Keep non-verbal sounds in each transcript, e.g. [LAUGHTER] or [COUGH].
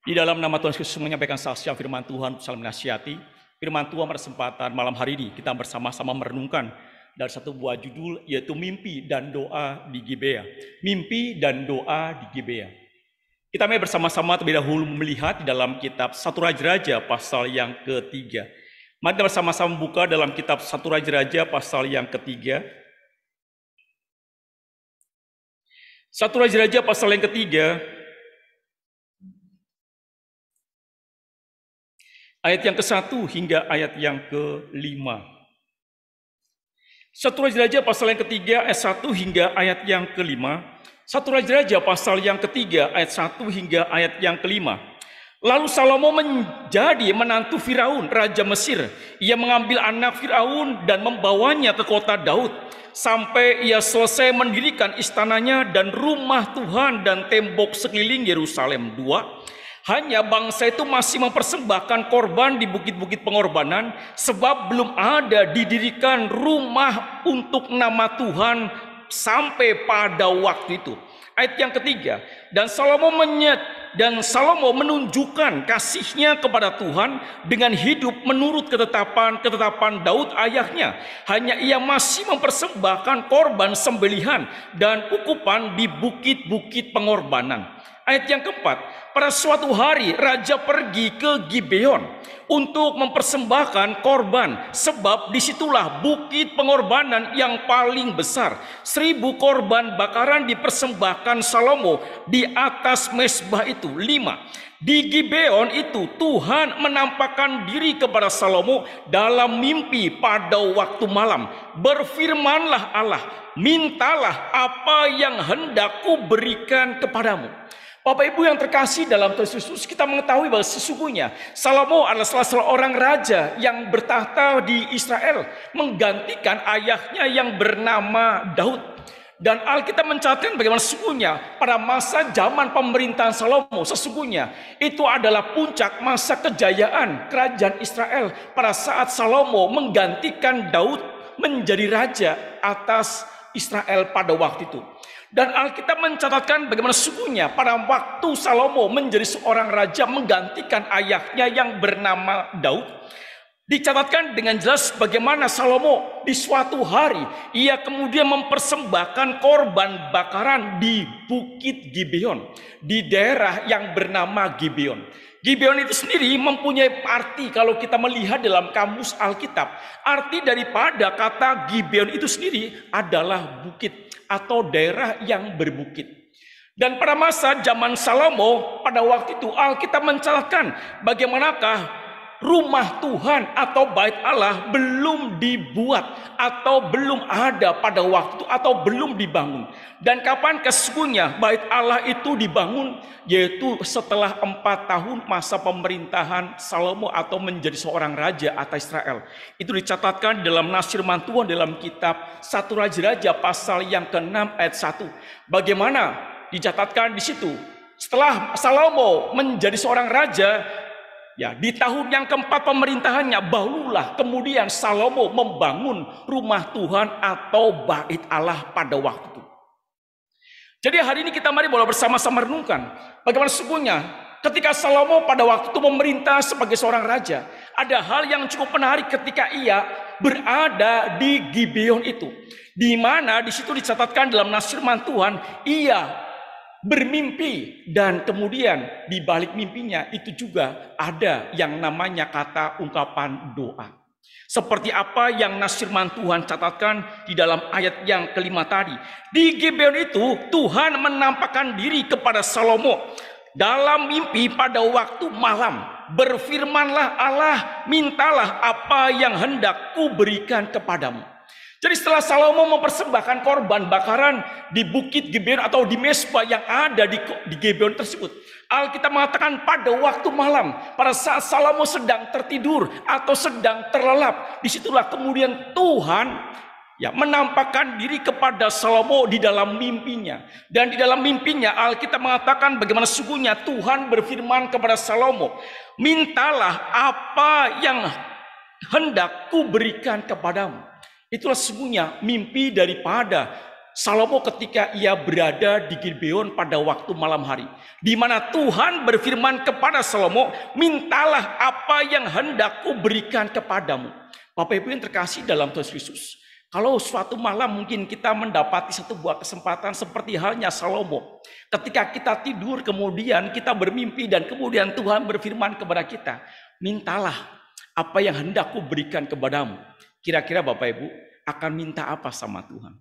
Di dalam nama Tuhan Yesus menyampaikan saksian firman Tuhan Salam menasihati. Firman Tuhan pada kesempatan malam hari ini kita bersama-sama merenungkan dari satu buah judul yaitu mimpi dan doa di Gibea. Mimpi dan doa di Gibea. Kita mari bersama-sama terlebih dahulu melihat di dalam kitab Satu Raja-Raja pasal yang ketiga. Mari kita bersama-sama buka dalam kitab Satu Raja-Raja pasal yang ketiga. Satu Raja-Raja pasal yang ketiga, Ayat yang ke-1 hingga ayat yang ke-5. Satu Raja-Raja pasal yang ketiga ayat 1 hingga ayat yang ke kelima. Satu Raja-Raja pasal yang ketiga ayat 1 hingga ayat yang ke kelima. Lalu Salomo menjadi menantu Firaun, Raja Mesir. Ia mengambil anak Firaun dan membawanya ke kota Daud. Sampai ia selesai mendirikan istananya dan rumah Tuhan dan tembok sekeliling Yerusalem. Dua, hanya bangsa itu masih mempersembahkan korban di bukit-bukit pengorbanan sebab belum ada didirikan rumah untuk nama Tuhan sampai pada waktu itu. Ayat yang ketiga, dan Salomo menyet, dan Salomo menunjukkan kasihnya kepada Tuhan dengan hidup menurut ketetapan ketetapan Daud ayahnya. Hanya ia masih mempersembahkan korban sembelihan dan ukupan di bukit-bukit pengorbanan. Ayat yang keempat, pada suatu hari raja pergi ke Gibeon untuk mempersembahkan korban sebab disitulah bukit pengorbanan yang paling besar. Seribu korban bakaran dipersembahkan Salomo di atas mesbah itu itu. Lima, di Gibeon itu Tuhan menampakkan diri kepada Salomo dalam mimpi pada waktu malam. Berfirmanlah Allah, mintalah apa yang hendakku berikan kepadamu. Bapak Ibu yang terkasih dalam Tuhan Yesus, kita mengetahui bahwa sesungguhnya Salomo adalah salah seorang raja yang bertahta di Israel, menggantikan ayahnya yang bernama Daud. Dan Alkitab mencatatkan bagaimana sesungguhnya pada masa zaman pemerintahan Salomo sesungguhnya itu adalah puncak masa kejayaan kerajaan Israel pada saat Salomo menggantikan Daud menjadi raja atas Israel pada waktu itu. Dan Alkitab mencatatkan bagaimana sesungguhnya pada waktu Salomo menjadi seorang raja menggantikan ayahnya yang bernama Daud Dicatatkan dengan jelas bagaimana Salomo di suatu hari ia kemudian mempersembahkan korban bakaran di Bukit Gibeon, di daerah yang bernama Gibeon. Gibeon itu sendiri mempunyai arti kalau kita melihat dalam kamus Alkitab. Arti daripada kata Gibeon itu sendiri adalah bukit atau daerah yang berbukit. Dan pada masa zaman Salomo, pada waktu itu Alkitab mencatatkan bagaimanakah rumah Tuhan atau bait Allah belum dibuat atau belum ada pada waktu atau belum dibangun. Dan kapan kesungguhnya bait Allah itu dibangun? Yaitu setelah empat tahun masa pemerintahan Salomo atau menjadi seorang raja atas Israel. Itu dicatatkan dalam Nasir Mantuan dalam kitab Satu Raja-Raja pasal yang ke-6 ayat 1. Bagaimana dicatatkan di situ? Setelah Salomo menjadi seorang raja, Ya, di tahun yang keempat pemerintahannya barulah kemudian Salomo membangun rumah Tuhan atau bait Allah pada waktu itu. Jadi hari ini kita mari boleh bersama-sama renungkan bagaimana sesungguhnya ketika Salomo pada waktu itu memerintah sebagai seorang raja, ada hal yang cukup menarik ketika ia berada di Gibeon itu. Di mana di situ dicatatkan dalam nasirman Tuhan, ia bermimpi dan kemudian di balik mimpinya itu juga ada yang namanya kata ungkapan doa. Seperti apa yang Nasirman Tuhan catatkan di dalam ayat yang kelima tadi. Di Gibeon itu Tuhan menampakkan diri kepada Salomo dalam mimpi pada waktu malam. Berfirmanlah Allah, mintalah apa yang hendak kuberikan kepadamu. Jadi setelah Salomo mempersembahkan korban bakaran di Bukit Gibeon atau di Mesbah yang ada di, di Gibeon tersebut. Alkitab mengatakan pada waktu malam, pada saat Salomo sedang tertidur atau sedang terlelap. Disitulah kemudian Tuhan ya menampakkan diri kepada Salomo di dalam mimpinya. Dan di dalam mimpinya Alkitab mengatakan bagaimana sukunya Tuhan berfirman kepada Salomo. Mintalah apa yang hendak kuberikan kepadamu. Itulah sesungguhnya mimpi daripada Salomo ketika ia berada di Gibeon pada waktu malam hari. Di mana Tuhan berfirman kepada Salomo, mintalah apa yang hendakku berikan kepadamu. Bapak Ibu yang terkasih dalam Tuhan Yesus. Kalau suatu malam mungkin kita mendapati satu buah kesempatan seperti halnya Salomo. Ketika kita tidur kemudian kita bermimpi dan kemudian Tuhan berfirman kepada kita. Mintalah apa yang hendak berikan kepadamu. Kira-kira Bapak Ibu akan minta apa sama Tuhan?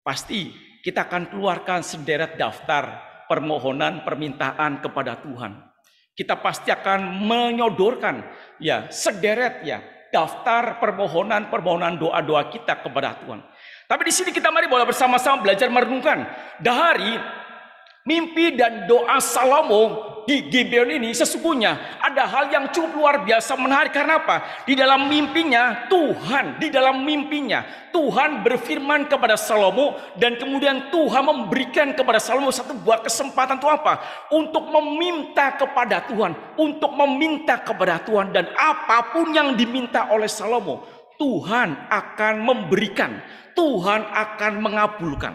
Pasti kita akan keluarkan sederet daftar permohonan permintaan kepada Tuhan. Kita pasti akan menyodorkan ya sederet ya daftar permohonan permohonan doa-doa kita kepada Tuhan. Tapi di sini kita mari boleh bersama-sama belajar merenungkan dari mimpi dan doa Salomo di Gibeon ini sesungguhnya ada hal yang cukup luar biasa menarik karena apa? Di dalam mimpinya Tuhan, di dalam mimpinya Tuhan berfirman kepada Salomo dan kemudian Tuhan memberikan kepada Salomo satu buah kesempatan itu apa? Untuk meminta kepada Tuhan, untuk meminta kepada Tuhan dan apapun yang diminta oleh Salomo, Tuhan akan memberikan, Tuhan akan mengabulkan.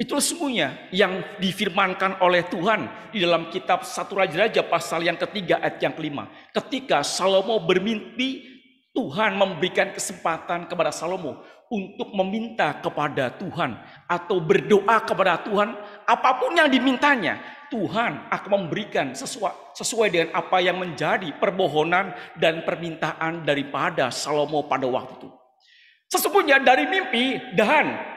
Itulah semuanya yang difirmankan oleh Tuhan di dalam kitab Satu Raja-Raja pasal yang ketiga ayat yang kelima. Ketika Salomo bermimpi, Tuhan memberikan kesempatan kepada Salomo untuk meminta kepada Tuhan atau berdoa kepada Tuhan apapun yang dimintanya. Tuhan akan memberikan sesuai, sesuai dengan apa yang menjadi permohonan dan permintaan daripada Salomo pada waktu itu. Sesungguhnya dari mimpi, Dan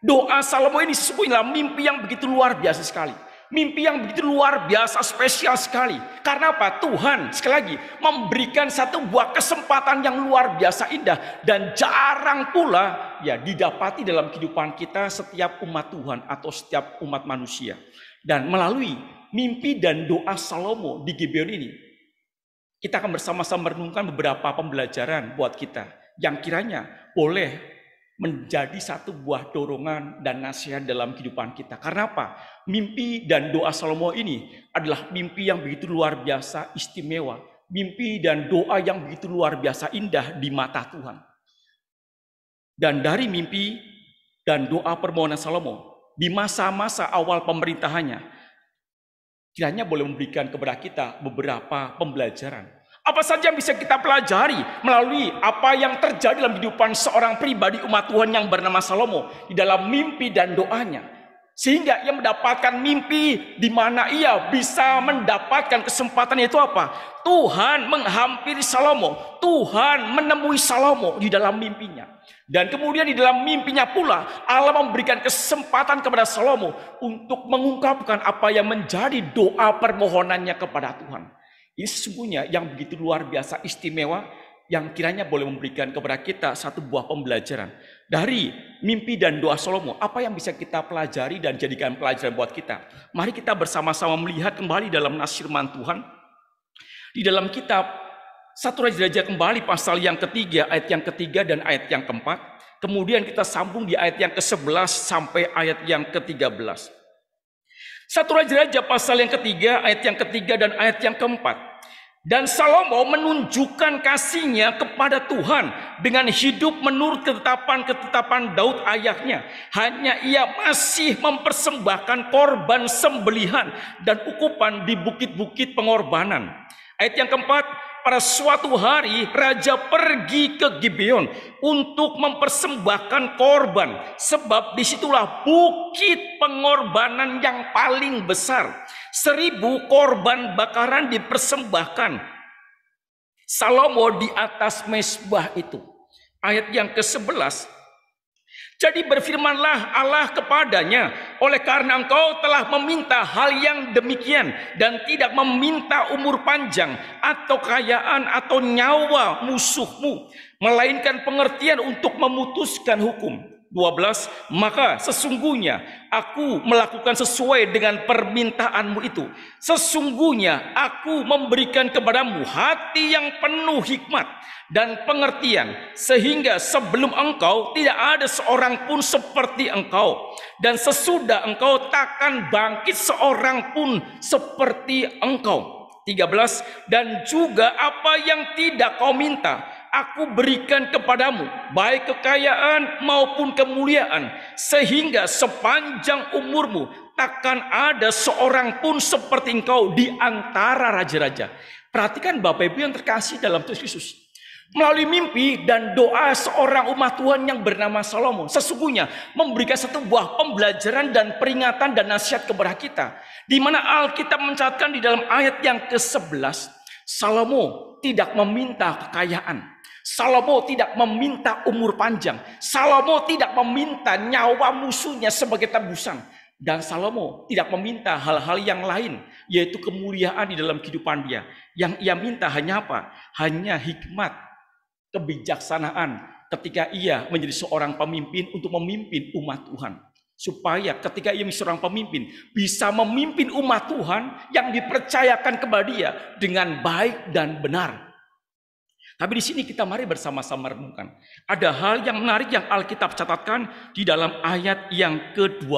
Doa Salomo ini sebuah mimpi yang begitu luar biasa sekali. Mimpi yang begitu luar biasa spesial sekali. Karena apa? Tuhan sekali lagi memberikan satu buah kesempatan yang luar biasa indah dan jarang pula ya didapati dalam kehidupan kita setiap umat Tuhan atau setiap umat manusia. Dan melalui mimpi dan doa Salomo di Gibeon ini kita akan bersama-sama merenungkan beberapa pembelajaran buat kita yang kiranya boleh menjadi satu buah dorongan dan nasihat dalam kehidupan kita. Karena apa? Mimpi dan doa Salomo ini adalah mimpi yang begitu luar biasa istimewa. Mimpi dan doa yang begitu luar biasa indah di mata Tuhan. Dan dari mimpi dan doa permohonan Salomo, di masa-masa awal pemerintahannya, kiranya boleh memberikan kepada kita beberapa pembelajaran apa saja yang bisa kita pelajari melalui apa yang terjadi dalam kehidupan seorang pribadi umat Tuhan yang bernama Salomo di dalam mimpi dan doanya. Sehingga ia mendapatkan mimpi di mana ia bisa mendapatkan kesempatan itu apa? Tuhan menghampiri Salomo. Tuhan menemui Salomo di dalam mimpinya. Dan kemudian di dalam mimpinya pula Allah memberikan kesempatan kepada Salomo untuk mengungkapkan apa yang menjadi doa permohonannya kepada Tuhan. Ini sesungguhnya yang begitu luar biasa istimewa yang kiranya boleh memberikan kepada kita satu buah pembelajaran. Dari mimpi dan doa Salomo, apa yang bisa kita pelajari dan jadikan pelajaran buat kita? Mari kita bersama-sama melihat kembali dalam nasirman Tuhan. Di dalam kitab satu Raja-Raja kembali pasal yang ketiga, ayat yang ketiga dan ayat yang keempat. Kemudian kita sambung di ayat yang ke-11 sampai ayat yang ke-13. Satu Raja-Raja pasal yang ketiga, ayat yang ketiga dan ayat yang keempat. Dan Salomo menunjukkan kasihnya kepada Tuhan dengan hidup menurut ketetapan-ketetapan Daud ayahnya. Hanya ia masih mempersembahkan korban sembelihan dan ukupan di bukit-bukit pengorbanan. Ayat yang keempat, pada suatu hari raja pergi ke Gibeon untuk mempersembahkan korban sebab disitulah bukit pengorbanan yang paling besar seribu korban bakaran dipersembahkan Salomo di atas mesbah itu ayat yang ke-11 jadi berfirmanlah Allah kepadanya, oleh karena engkau telah meminta hal yang demikian dan tidak meminta umur panjang atau kayaan atau nyawa musuhmu, melainkan pengertian untuk memutuskan hukum. 12 maka sesungguhnya aku melakukan sesuai dengan permintaanmu itu sesungguhnya aku memberikan kepadamu hati yang penuh hikmat dan pengertian sehingga sebelum engkau tidak ada seorang pun seperti engkau dan sesudah engkau takkan bangkit seorang pun seperti engkau 13 dan juga apa yang tidak kau minta aku berikan kepadamu baik kekayaan maupun kemuliaan sehingga sepanjang umurmu takkan ada seorang pun seperti engkau di antara raja-raja. Perhatikan Bapak Ibu yang terkasih dalam Tuhan Yesus. Melalui mimpi dan doa seorang umat Tuhan yang bernama Salomo. Sesungguhnya memberikan satu buah pembelajaran dan peringatan dan nasihat kepada kita. Di mana Alkitab mencatatkan di dalam ayat yang ke-11. Salomo tidak meminta kekayaan. Salomo tidak meminta umur panjang. Salomo tidak meminta nyawa musuhnya sebagai tebusan. Dan Salomo tidak meminta hal-hal yang lain, yaitu kemuliaan di dalam kehidupan dia. Yang ia minta hanya apa? Hanya hikmat, kebijaksanaan ketika ia menjadi seorang pemimpin untuk memimpin umat Tuhan. Supaya ketika ia menjadi seorang pemimpin, bisa memimpin umat Tuhan yang dipercayakan kepada dia dengan baik dan benar tapi di sini kita mari bersama-sama renungkan. Ada hal yang menarik yang Alkitab catatkan di dalam ayat yang ke-12.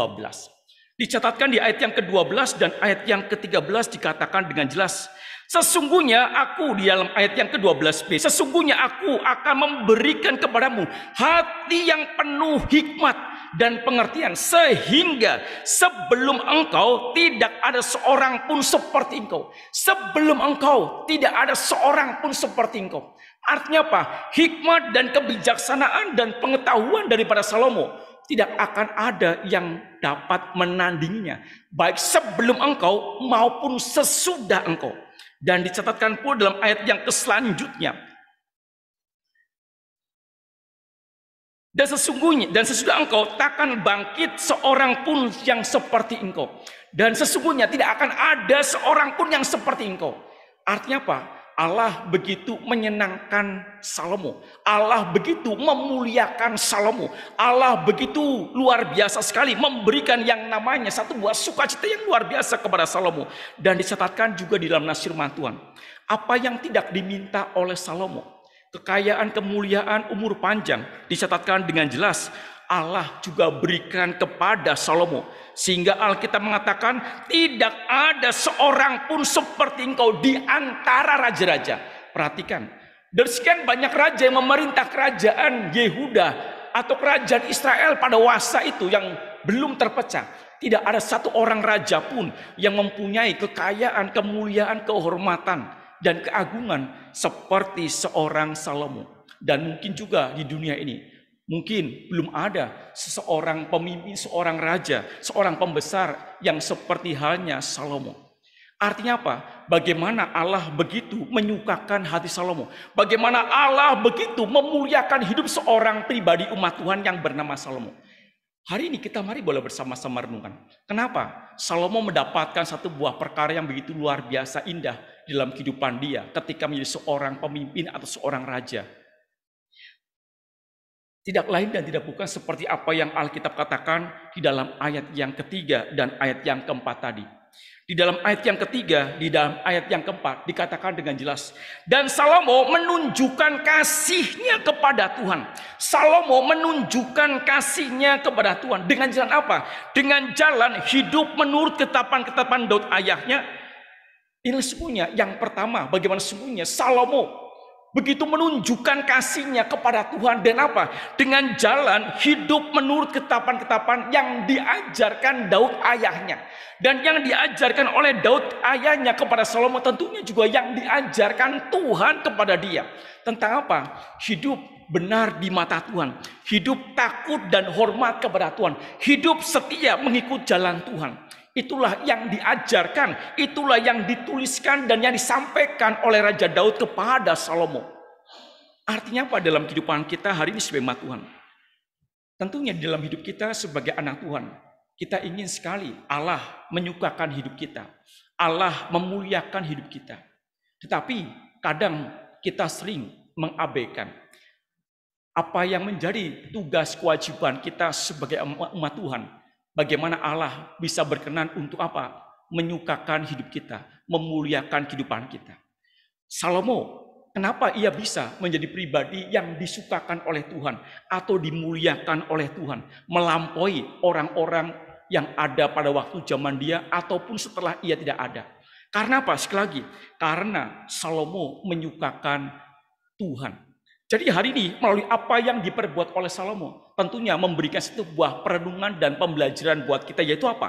Dicatatkan di ayat yang ke-12 dan ayat yang ke-13 dikatakan dengan jelas. Sesungguhnya aku di dalam ayat yang ke-12b. Sesungguhnya aku akan memberikan kepadamu hati yang penuh hikmat dan pengertian. Sehingga sebelum engkau tidak ada seorang pun seperti engkau. Sebelum engkau tidak ada seorang pun seperti engkau. Artinya apa? Hikmat dan kebijaksanaan dan pengetahuan daripada Salomo tidak akan ada yang dapat menandinginya. Baik sebelum engkau maupun sesudah engkau. Dan dicatatkan pula dalam ayat yang keselanjutnya. Dan sesungguhnya, dan sesudah engkau takkan bangkit seorang pun yang seperti engkau. Dan sesungguhnya tidak akan ada seorang pun yang seperti engkau. Artinya apa? Allah begitu menyenangkan Salomo. Allah begitu memuliakan Salomo. Allah begitu luar biasa sekali memberikan yang namanya satu buah sukacita yang luar biasa kepada Salomo. Dan dicatatkan juga di dalam nasir mantuan Apa yang tidak diminta oleh Salomo. Kekayaan, kemuliaan, umur panjang dicatatkan dengan jelas. Allah juga berikan kepada Salomo sehingga Alkitab mengatakan tidak ada seorang pun seperti engkau di antara raja-raja. Perhatikan, dari sekian banyak raja yang memerintah kerajaan Yehuda atau kerajaan Israel pada wasa itu yang belum terpecah. Tidak ada satu orang raja pun yang mempunyai kekayaan, kemuliaan, kehormatan, dan keagungan seperti seorang Salomo. Dan mungkin juga di dunia ini Mungkin belum ada seseorang pemimpin, seorang raja, seorang pembesar yang seperti halnya Salomo. Artinya apa? Bagaimana Allah begitu menyukakan hati Salomo. Bagaimana Allah begitu memuliakan hidup seorang pribadi umat Tuhan yang bernama Salomo. Hari ini kita mari boleh bersama-sama renungkan. Kenapa? Salomo mendapatkan satu buah perkara yang begitu luar biasa indah dalam kehidupan dia ketika menjadi seorang pemimpin atau seorang raja. Tidak lain dan tidak bukan seperti apa yang Alkitab katakan di dalam ayat yang ketiga dan ayat yang keempat tadi. Di dalam ayat yang ketiga, di dalam ayat yang keempat dikatakan dengan jelas. Dan Salomo menunjukkan kasihnya kepada Tuhan. Salomo menunjukkan kasihnya kepada Tuhan. Dengan jalan apa? Dengan jalan hidup menurut ketapan-ketapan Daud ayahnya. Ini semuanya. yang pertama bagaimana semuanya? Salomo Begitu menunjukkan kasihnya kepada Tuhan dan apa? Dengan jalan hidup menurut ketapan-ketapan yang diajarkan Daud ayahnya. Dan yang diajarkan oleh Daud ayahnya kepada Salomo tentunya juga yang diajarkan Tuhan kepada dia. Tentang apa? Hidup benar di mata Tuhan. Hidup takut dan hormat kepada Tuhan. Hidup setia mengikut jalan Tuhan. Itulah yang diajarkan, itulah yang dituliskan dan yang disampaikan oleh Raja Daud kepada Salomo. Artinya apa dalam kehidupan kita hari ini sebagai umat Tuhan? Tentunya dalam hidup kita sebagai anak Tuhan, kita ingin sekali Allah menyukakan hidup kita. Allah memuliakan hidup kita. Tetapi kadang kita sering mengabaikan apa yang menjadi tugas kewajiban kita sebagai umat Tuhan Bagaimana Allah bisa berkenan untuk apa? Menyukakan hidup kita, memuliakan kehidupan kita. Salomo, kenapa ia bisa menjadi pribadi yang disukakan oleh Tuhan atau dimuliakan oleh Tuhan, melampaui orang-orang yang ada pada waktu zaman dia ataupun setelah ia tidak ada? Karena apa? Sekali lagi, karena Salomo menyukakan Tuhan. Jadi hari ini melalui apa yang diperbuat oleh Salomo tentunya memberikan sebuah perenungan dan pembelajaran buat kita yaitu apa?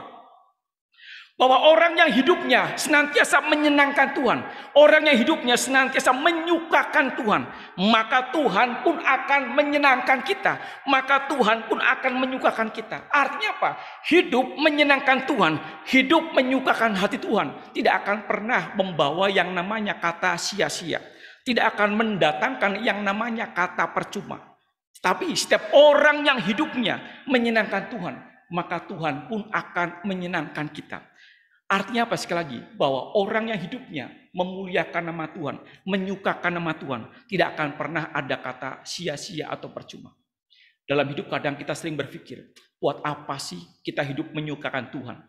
Bahwa orang yang hidupnya senantiasa menyenangkan Tuhan, orang yang hidupnya senantiasa menyukakan Tuhan, maka Tuhan pun akan menyenangkan kita, maka Tuhan pun akan menyukakan kita. Artinya apa? Hidup menyenangkan Tuhan, hidup menyukakan hati Tuhan, tidak akan pernah membawa yang namanya kata sia-sia tidak akan mendatangkan yang namanya kata percuma. Tapi setiap orang yang hidupnya menyenangkan Tuhan, maka Tuhan pun akan menyenangkan kita. Artinya apa sekali lagi? Bahwa orang yang hidupnya memuliakan nama Tuhan, menyukakan nama Tuhan, tidak akan pernah ada kata sia-sia atau percuma. Dalam hidup kadang kita sering berpikir, buat apa sih kita hidup menyukakan Tuhan?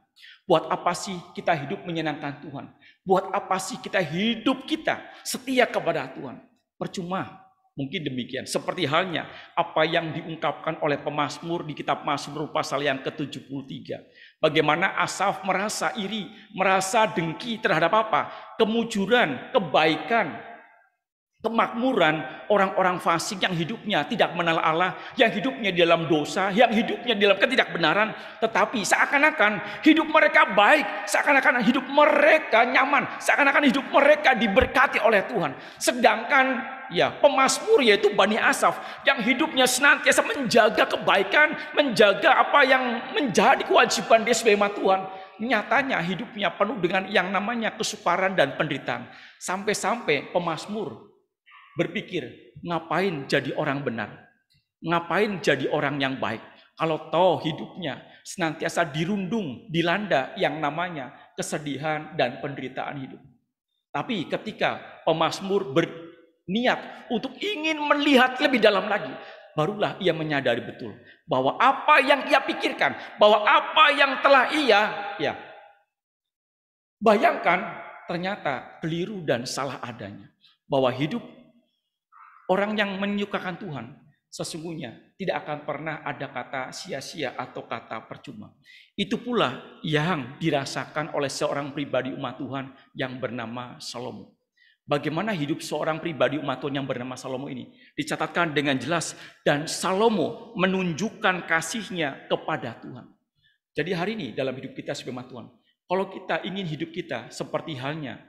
Buat apa sih kita hidup menyenangkan Tuhan? Buat apa sih kita hidup kita setia kepada Tuhan? Percuma. Mungkin demikian. Seperti halnya apa yang diungkapkan oleh pemazmur di kitab Mazmur pasal yang ke-73. Bagaimana Asaf merasa iri, merasa dengki terhadap apa? Kemujuran, kebaikan, kemakmuran orang-orang fasik yang hidupnya tidak menelaah Allah, yang hidupnya di dalam dosa, yang hidupnya di dalam ketidakbenaran, tetapi seakan-akan hidup mereka baik, seakan-akan hidup mereka nyaman, seakan-akan hidup mereka diberkati oleh Tuhan. Sedangkan ya pemasmur yaitu Bani Asaf yang hidupnya senantiasa menjaga kebaikan, menjaga apa yang menjadi kewajiban dia sebagai Tuhan nyatanya hidupnya penuh dengan yang namanya kesukaran dan penderitaan. Sampai-sampai pemasmur berpikir, ngapain jadi orang benar? Ngapain jadi orang yang baik? Kalau tahu hidupnya senantiasa dirundung, dilanda yang namanya kesedihan dan penderitaan hidup. Tapi ketika pemazmur berniat untuk ingin melihat lebih dalam lagi, barulah ia menyadari betul bahwa apa yang ia pikirkan, bahwa apa yang telah ia ya bayangkan ternyata keliru dan salah adanya. Bahwa hidup Orang yang menyukakan Tuhan sesungguhnya tidak akan pernah ada kata sia-sia atau kata percuma. Itu pula yang dirasakan oleh seorang pribadi umat Tuhan yang bernama Salomo. Bagaimana hidup seorang pribadi umat Tuhan yang bernama Salomo ini dicatatkan dengan jelas dan Salomo menunjukkan kasihnya kepada Tuhan. Jadi hari ini dalam hidup kita sebagai umat Tuhan, kalau kita ingin hidup kita seperti halnya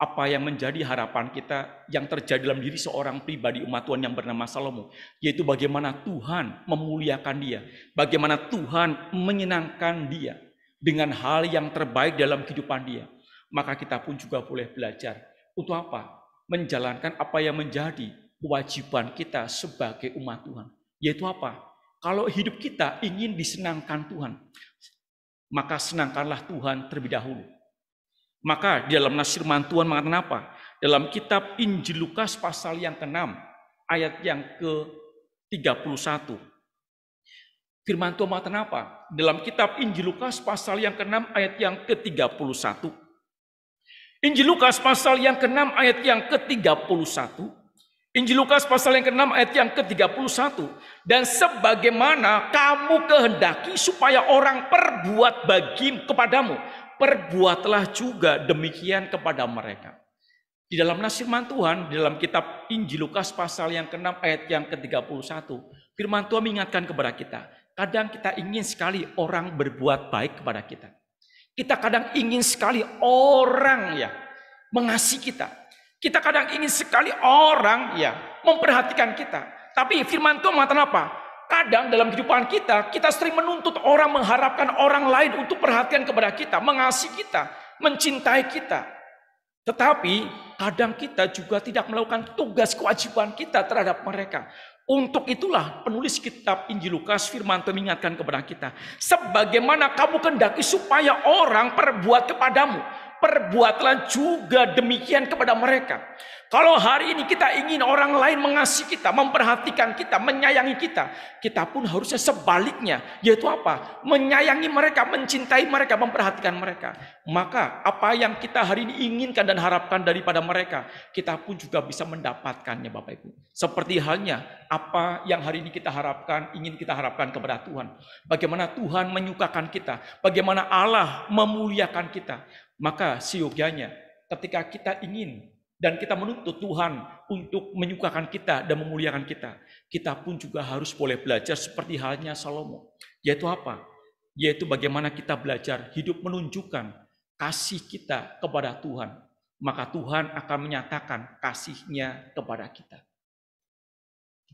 apa yang menjadi harapan kita yang terjadi dalam diri seorang pribadi umat Tuhan yang bernama Salomo, yaitu bagaimana Tuhan memuliakan dia, bagaimana Tuhan menyenangkan dia dengan hal yang terbaik dalam kehidupan dia. Maka kita pun juga boleh belajar untuk apa? Menjalankan apa yang menjadi kewajiban kita sebagai umat Tuhan, yaitu apa? Kalau hidup kita ingin disenangkan Tuhan, maka senangkanlah Tuhan terlebih dahulu maka di dalam nasir mantuan mengatakan apa? Dalam kitab Injil Lukas pasal yang ke-6 ayat yang ke-31. Firman Tuhan mengatakan apa? Dalam kitab Injil Lukas pasal yang ke-6 ayat yang ke-31. Injil Lukas pasal yang ke-6 ayat yang ke-31 Injil Lukas pasal yang ke-6 ayat yang ke-31. Dan sebagaimana kamu kehendaki supaya orang perbuat bagi kepadamu perbuatlah juga demikian kepada mereka. Di dalam firman Tuhan, di dalam kitab Injil Lukas pasal yang ke-6 ayat yang ke-31, firman Tuhan mengingatkan kepada kita, kadang kita ingin sekali orang berbuat baik kepada kita. Kita kadang ingin sekali orang ya mengasihi kita. Kita kadang ingin sekali orang ya memperhatikan kita. Tapi firman Tuhan mengatakan apa? Kadang dalam kehidupan kita, kita sering menuntut orang mengharapkan orang lain untuk perhatian kepada kita, mengasihi kita, mencintai kita. Tetapi kadang kita juga tidak melakukan tugas kewajiban kita terhadap mereka. Untuk itulah penulis kitab Injil Lukas firman Tuhan mengingatkan kepada kita. Sebagaimana kamu kendaki supaya orang perbuat kepadamu perbuatlah juga demikian kepada mereka. Kalau hari ini kita ingin orang lain mengasihi kita, memperhatikan kita, menyayangi kita, kita pun harusnya sebaliknya, yaitu apa? Menyayangi mereka, mencintai mereka, memperhatikan mereka. Maka apa yang kita hari ini inginkan dan harapkan daripada mereka, kita pun juga bisa mendapatkannya Bapak Ibu. Seperti halnya apa yang hari ini kita harapkan, ingin kita harapkan kepada Tuhan. Bagaimana Tuhan menyukakan kita, bagaimana Allah memuliakan kita. Maka siogianya ketika kita ingin dan kita menuntut Tuhan untuk menyukakan kita dan memuliakan kita, kita pun juga harus boleh belajar seperti halnya Salomo. Yaitu apa? Yaitu bagaimana kita belajar hidup menunjukkan kasih kita kepada Tuhan. Maka Tuhan akan menyatakan kasihnya kepada kita.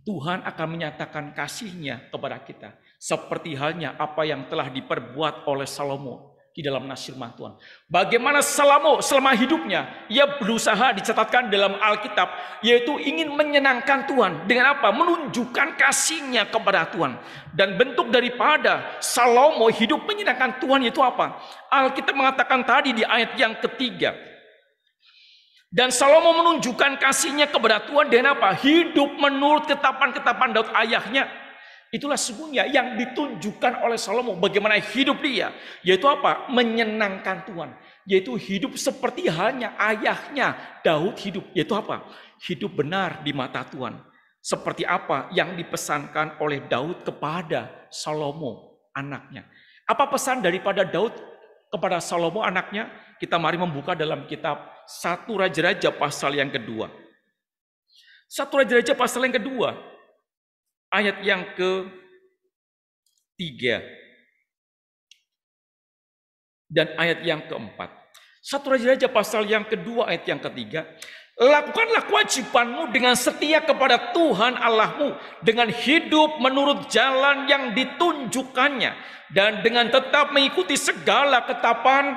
Tuhan akan menyatakan kasihnya kepada kita. Seperti halnya apa yang telah diperbuat oleh Salomo di dalam nasir mah Tuhan. Bagaimana selama selama hidupnya ia berusaha dicatatkan dalam Alkitab yaitu ingin menyenangkan Tuhan dengan apa? Menunjukkan kasihnya kepada Tuhan. Dan bentuk daripada Salomo hidup menyenangkan Tuhan itu apa? Alkitab mengatakan tadi di ayat yang ketiga. Dan Salomo menunjukkan kasihnya kepada Tuhan dengan apa? Hidup menurut ketapan-ketapan Daud ayahnya Itulah sesungguhnya yang ditunjukkan oleh Salomo bagaimana hidup dia. Yaitu apa? Menyenangkan Tuhan. Yaitu hidup seperti halnya ayahnya Daud hidup. Yaitu apa? Hidup benar di mata Tuhan. Seperti apa yang dipesankan oleh Daud kepada Salomo anaknya. Apa pesan daripada Daud kepada Salomo anaknya? Kita mari membuka dalam kitab satu Raja-Raja pasal yang kedua. Satu Raja-Raja pasal yang kedua, ayat yang ke tiga dan ayat yang keempat. Satu Raja-Raja pasal yang kedua ayat yang ketiga. Lakukanlah kewajibanmu dengan setia kepada Tuhan Allahmu. Dengan hidup menurut jalan yang ditunjukkannya. Dan dengan tetap mengikuti segala ketapan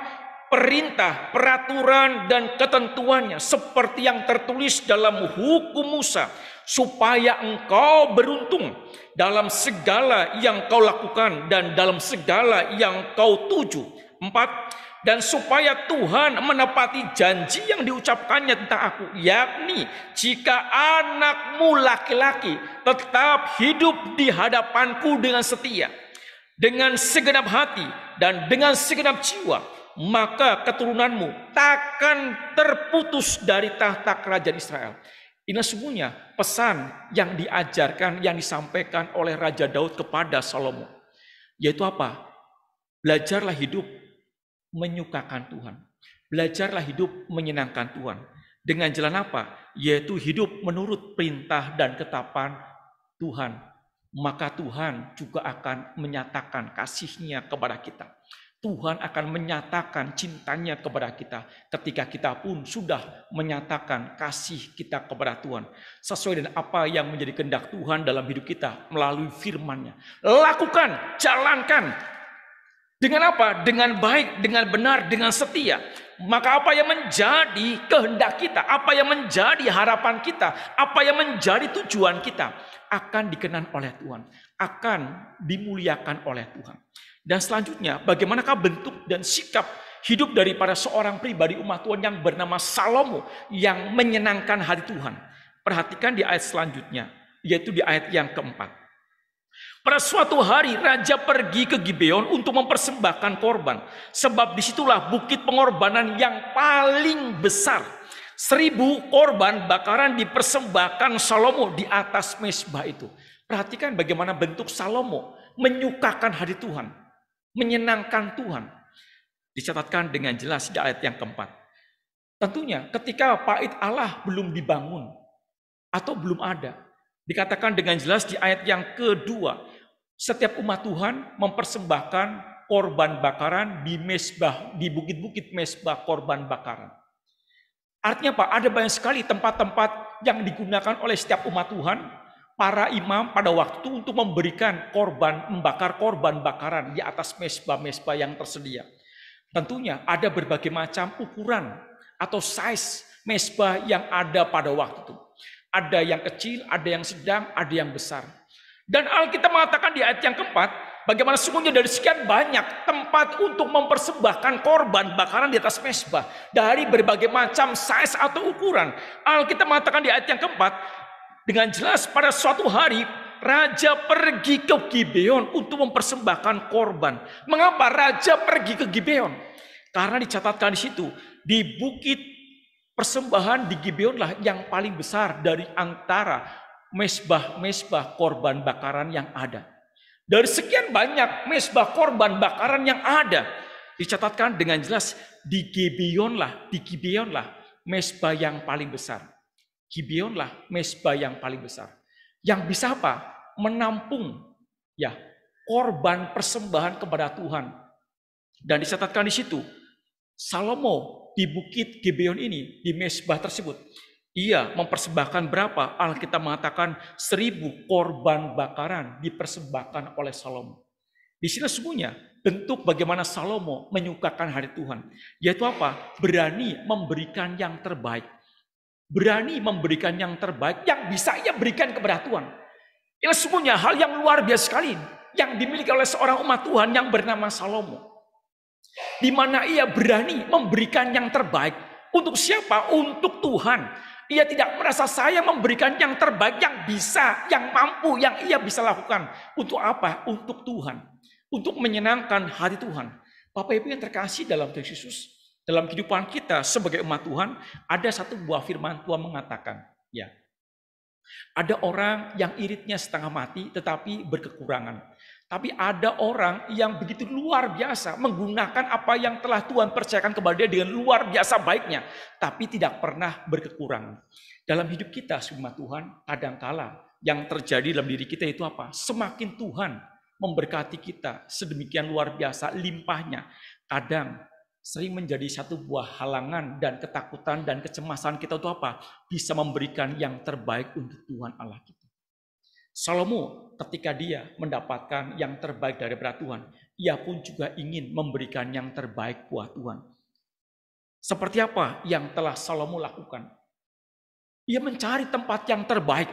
perintah, peraturan, dan ketentuannya. Seperti yang tertulis dalam hukum Musa supaya engkau beruntung dalam segala yang kau lakukan dan dalam segala yang kau tuju. Empat, dan supaya Tuhan menepati janji yang diucapkannya tentang aku, yakni jika anakmu laki-laki tetap hidup di hadapanku dengan setia, dengan segenap hati dan dengan segenap jiwa, maka keturunanmu takkan terputus dari tahta kerajaan Israel ini semuanya pesan yang diajarkan, yang disampaikan oleh Raja Daud kepada Salomo. Yaitu apa? Belajarlah hidup menyukakan Tuhan. Belajarlah hidup menyenangkan Tuhan. Dengan jalan apa? Yaitu hidup menurut perintah dan ketapan Tuhan. Maka Tuhan juga akan menyatakan kasihnya kepada kita. Tuhan akan menyatakan cintanya kepada kita ketika kita pun sudah menyatakan kasih kita kepada Tuhan. Sesuai dengan apa yang menjadi kehendak Tuhan dalam hidup kita melalui firmannya. Lakukan, jalankan. Dengan apa? Dengan baik, dengan benar, dengan setia. Maka apa yang menjadi kehendak kita, apa yang menjadi harapan kita, apa yang menjadi tujuan kita akan dikenan oleh Tuhan, akan dimuliakan oleh Tuhan. Dan selanjutnya, bagaimanakah bentuk dan sikap hidup daripada seorang pribadi umat Tuhan yang bernama Salomo yang menyenangkan hati Tuhan. Perhatikan di ayat selanjutnya, yaitu di ayat yang keempat. Pada suatu hari raja pergi ke Gibeon untuk mempersembahkan korban. Sebab disitulah bukit pengorbanan yang paling besar. Seribu korban bakaran dipersembahkan Salomo di atas mesbah itu. Perhatikan bagaimana bentuk Salomo menyukakan hari Tuhan menyenangkan Tuhan. Dicatatkan dengan jelas di ayat yang keempat. Tentunya ketika pa'it Allah belum dibangun atau belum ada. Dikatakan dengan jelas di ayat yang kedua. Setiap umat Tuhan mempersembahkan korban bakaran di mesbah, di bukit-bukit mesbah korban bakaran. Artinya pak Ada banyak sekali tempat-tempat yang digunakan oleh setiap umat Tuhan para imam pada waktu untuk memberikan korban, membakar korban bakaran di atas mesbah-mesbah yang tersedia. Tentunya ada berbagai macam ukuran atau size mesbah yang ada pada waktu itu. Ada yang kecil, ada yang sedang, ada yang besar. Dan Alkitab mengatakan di ayat yang keempat, bagaimana sungguhnya dari sekian banyak tempat untuk mempersembahkan korban bakaran di atas mesbah dari berbagai macam size atau ukuran. Alkitab mengatakan di ayat yang keempat, dengan jelas pada suatu hari raja pergi ke Gibeon untuk mempersembahkan korban. Mengapa raja pergi ke Gibeon? Karena dicatatkan di situ di bukit persembahan di Gibeon lah yang paling besar dari antara mesbah-mesbah korban bakaran yang ada. Dari sekian banyak mesbah korban bakaran yang ada, dicatatkan dengan jelas di Gibeon lah, di Gibeon lah mesbah yang paling besar. Gibeonlah mesbah yang paling besar. Yang bisa apa? Menampung ya korban persembahan kepada Tuhan. Dan dicatatkan di situ, Salomo di bukit Gibeon ini, di mesbah tersebut, ia mempersembahkan berapa? Alkitab mengatakan seribu korban bakaran dipersembahkan oleh Salomo. Di sini semuanya bentuk bagaimana Salomo menyukakan hari Tuhan. Yaitu apa? Berani memberikan yang terbaik berani memberikan yang terbaik yang bisa ia berikan kepada Tuhan. semuanya hal yang luar biasa sekali yang dimiliki oleh seorang umat Tuhan yang bernama Salomo. Di mana ia berani memberikan yang terbaik untuk siapa? Untuk Tuhan. Ia tidak merasa saya memberikan yang terbaik yang bisa, yang mampu, yang ia bisa lakukan. Untuk apa? Untuk Tuhan. Untuk menyenangkan hati Tuhan. Bapak Ibu yang terkasih dalam Tuhan Yesus, dalam kehidupan kita sebagai umat Tuhan, ada satu buah firman Tuhan mengatakan, ya. Ada orang yang iritnya setengah mati tetapi berkekurangan. Tapi ada orang yang begitu luar biasa menggunakan apa yang telah Tuhan percayakan kepada dia dengan luar biasa baiknya, tapi tidak pernah berkekurangan. Dalam hidup kita semua Tuhan, kadangkala yang terjadi dalam diri kita itu apa? Semakin Tuhan memberkati kita sedemikian luar biasa limpahnya. Kadang sering menjadi satu buah halangan dan ketakutan dan kecemasan kita itu apa? Bisa memberikan yang terbaik untuk Tuhan Allah kita. Salomo ketika dia mendapatkan yang terbaik dari Tuhan, ia pun juga ingin memberikan yang terbaik buat Tuhan. Seperti apa yang telah Salomo lakukan? Ia mencari tempat yang terbaik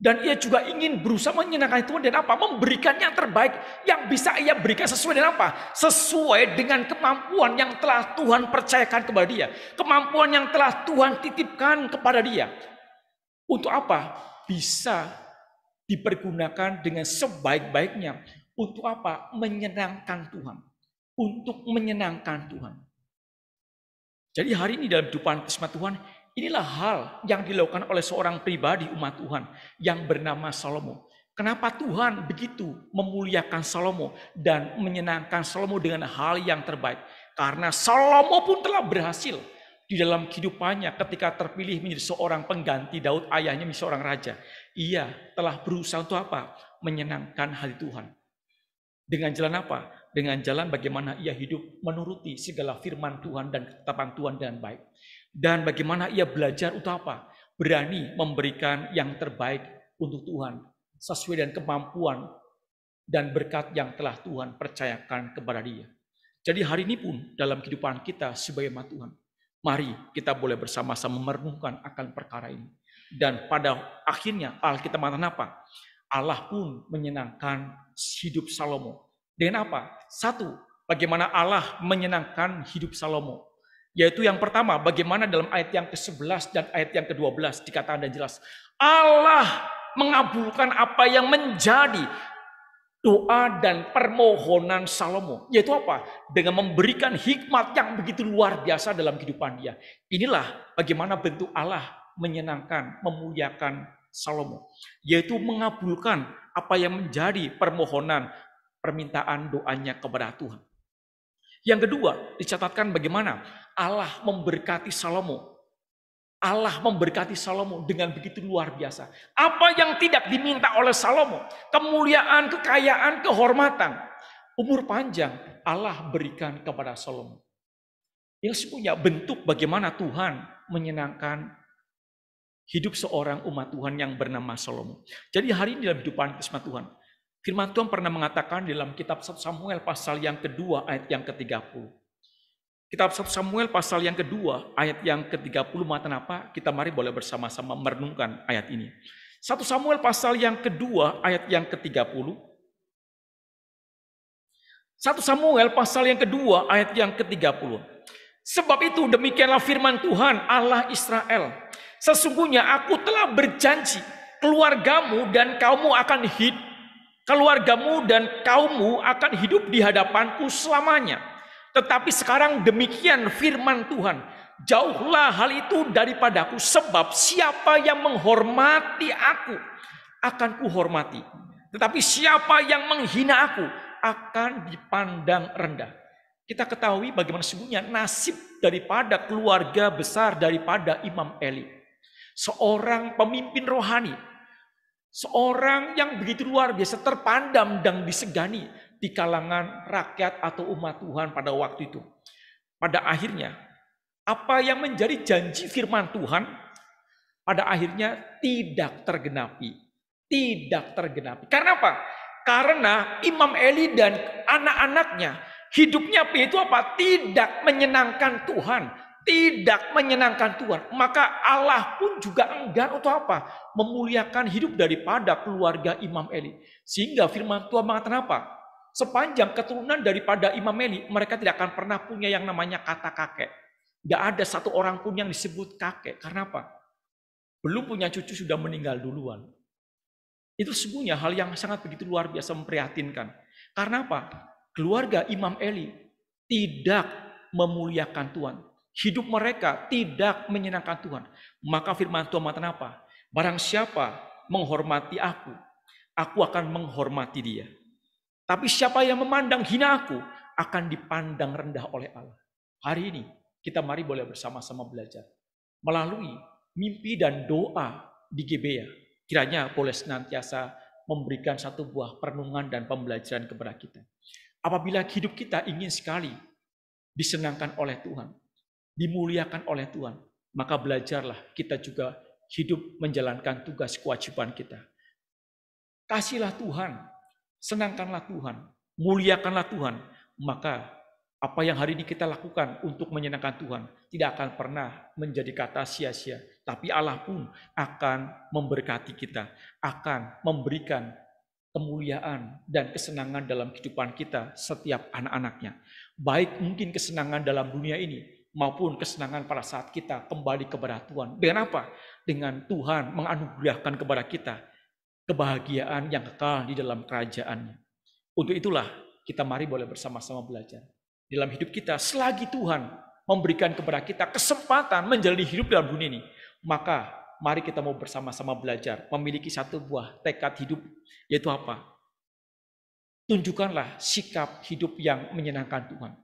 dan ia juga ingin berusaha menyenangkan Tuhan dan apa? Memberikan yang terbaik yang bisa ia berikan sesuai dengan apa? Sesuai dengan kemampuan yang telah Tuhan percayakan kepada dia. Kemampuan yang telah Tuhan titipkan kepada dia. Untuk apa? Bisa dipergunakan dengan sebaik-baiknya. Untuk apa? Menyenangkan Tuhan. Untuk menyenangkan Tuhan. Jadi hari ini dalam kehidupan kesempatan Tuhan, Inilah hal yang dilakukan oleh seorang pribadi umat Tuhan yang bernama Salomo. Kenapa Tuhan begitu memuliakan Salomo dan menyenangkan Salomo dengan hal yang terbaik? Karena Salomo pun telah berhasil di dalam kehidupannya ketika terpilih menjadi seorang pengganti Daud ayahnya menjadi seorang raja. Ia telah berusaha untuk apa? Menyenangkan hati Tuhan. Dengan jalan apa? Dengan jalan bagaimana ia hidup menuruti segala firman Tuhan dan ketetapan Tuhan dengan baik dan bagaimana ia belajar untuk apa? Berani memberikan yang terbaik untuk Tuhan sesuai dengan kemampuan dan berkat yang telah Tuhan percayakan kepada dia. Jadi hari ini pun dalam kehidupan kita sebagai umat Tuhan, mari kita boleh bersama-sama merenungkan akan perkara ini. Dan pada akhirnya Alkitab mengatakan apa? Allah pun menyenangkan hidup Salomo. Dengan apa? Satu, bagaimana Allah menyenangkan hidup Salomo yaitu yang pertama, bagaimana dalam ayat yang ke-11 dan ayat yang ke-12 dikatakan dan jelas. Allah mengabulkan apa yang menjadi doa dan permohonan Salomo. Yaitu apa? Dengan memberikan hikmat yang begitu luar biasa dalam kehidupan dia. Inilah bagaimana bentuk Allah menyenangkan, memuliakan Salomo. Yaitu mengabulkan apa yang menjadi permohonan, permintaan doanya kepada Tuhan. Yang kedua, dicatatkan bagaimana Allah memberkati Salomo. Allah memberkati Salomo dengan begitu luar biasa. Apa yang tidak diminta oleh Salomo? Kemuliaan, kekayaan, kehormatan. Umur panjang Allah berikan kepada Salomo. Yang sepunya bentuk bagaimana Tuhan menyenangkan hidup seorang umat Tuhan yang bernama Salomo. Jadi hari ini dalam hidupan kesempatan Tuhan, Firman Tuhan pernah mengatakan dalam kitab 1 Samuel pasal yang kedua ayat yang ke-30. Kitab 1 Samuel pasal yang kedua ayat yang ke-30 mengatakan apa? Kita mari boleh bersama-sama merenungkan ayat ini. 1 Samuel pasal yang kedua ayat yang ke-30. 1 Samuel pasal yang kedua ayat yang ke-30. Sebab itu demikianlah firman Tuhan Allah Israel. Sesungguhnya aku telah berjanji keluargamu dan kamu akan hidup keluargamu dan kaummu akan hidup di hadapanku selamanya. Tetapi sekarang demikian firman Tuhan, jauhlah hal itu daripadaku sebab siapa yang menghormati aku akan kuhormati. Tetapi siapa yang menghina aku akan dipandang rendah. Kita ketahui bagaimana sebenarnya nasib daripada keluarga besar daripada Imam Eli. Seorang pemimpin rohani Seorang yang begitu luar biasa terpandang dan disegani di kalangan rakyat atau umat Tuhan pada waktu itu. Pada akhirnya, apa yang menjadi janji firman Tuhan pada akhirnya tidak tergenapi. Tidak tergenapi. Karena apa? Karena Imam Eli dan anak-anaknya hidupnya itu apa? Tidak menyenangkan Tuhan tidak menyenangkan Tuhan, maka Allah pun juga enggan untuk apa? Memuliakan hidup daripada keluarga Imam Eli. Sehingga firman Tuhan mengatakan apa? Sepanjang keturunan daripada Imam Eli, mereka tidak akan pernah punya yang namanya kata kakek. Gak ada satu orang pun yang disebut kakek. Karena apa? Belum punya cucu sudah meninggal duluan. Itu semuanya hal yang sangat begitu luar biasa memprihatinkan. Karena apa? Keluarga Imam Eli tidak memuliakan Tuhan hidup mereka tidak menyenangkan Tuhan. Maka firman Tuhan mengatakan apa? Barang siapa menghormati aku, aku akan menghormati dia. Tapi siapa yang memandang hina aku, akan dipandang rendah oleh Allah. Hari ini kita mari boleh bersama-sama belajar. Melalui mimpi dan doa di Gebea. Kiranya boleh senantiasa memberikan satu buah perenungan dan pembelajaran kepada kita. Apabila hidup kita ingin sekali disenangkan oleh Tuhan, dimuliakan oleh Tuhan. Maka belajarlah kita juga hidup menjalankan tugas kewajiban kita. Kasihlah Tuhan, senangkanlah Tuhan, muliakanlah Tuhan. Maka apa yang hari ini kita lakukan untuk menyenangkan Tuhan tidak akan pernah menjadi kata sia-sia, tapi Allah pun akan memberkati kita, akan memberikan kemuliaan dan kesenangan dalam kehidupan kita setiap anak-anaknya. Baik mungkin kesenangan dalam dunia ini maupun kesenangan pada saat kita kembali kepada Tuhan. Dengan apa? Dengan Tuhan menganugerahkan kepada kita kebahagiaan yang kekal di dalam kerajaannya. Untuk itulah kita mari boleh bersama-sama belajar. Dalam hidup kita, selagi Tuhan memberikan kepada kita kesempatan menjalani hidup dalam dunia ini, maka mari kita mau bersama-sama belajar memiliki satu buah tekad hidup, yaitu apa? Tunjukkanlah sikap hidup yang menyenangkan Tuhan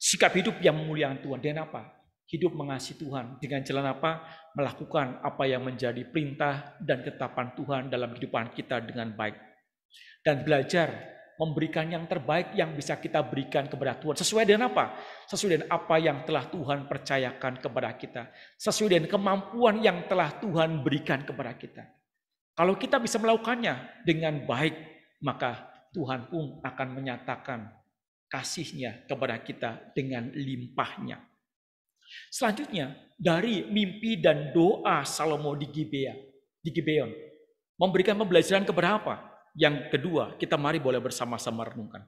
Sikap hidup yang memuliakan Tuhan. Dan apa? Hidup mengasihi Tuhan. Dengan jalan apa? Melakukan apa yang menjadi perintah dan ketetapan Tuhan dalam kehidupan kita dengan baik. Dan belajar memberikan yang terbaik yang bisa kita berikan kepada Tuhan. Sesuai dengan apa? Sesuai dengan apa yang telah Tuhan percayakan kepada kita. Sesuai dengan kemampuan yang telah Tuhan berikan kepada kita. Kalau kita bisa melakukannya dengan baik, maka Tuhan pun akan menyatakan kasihnya kepada kita dengan limpahnya. Selanjutnya, dari mimpi dan doa Salomo di Gibea, di Gibeon, memberikan pembelajaran kepada apa? Yang kedua, kita mari boleh bersama-sama renungkan.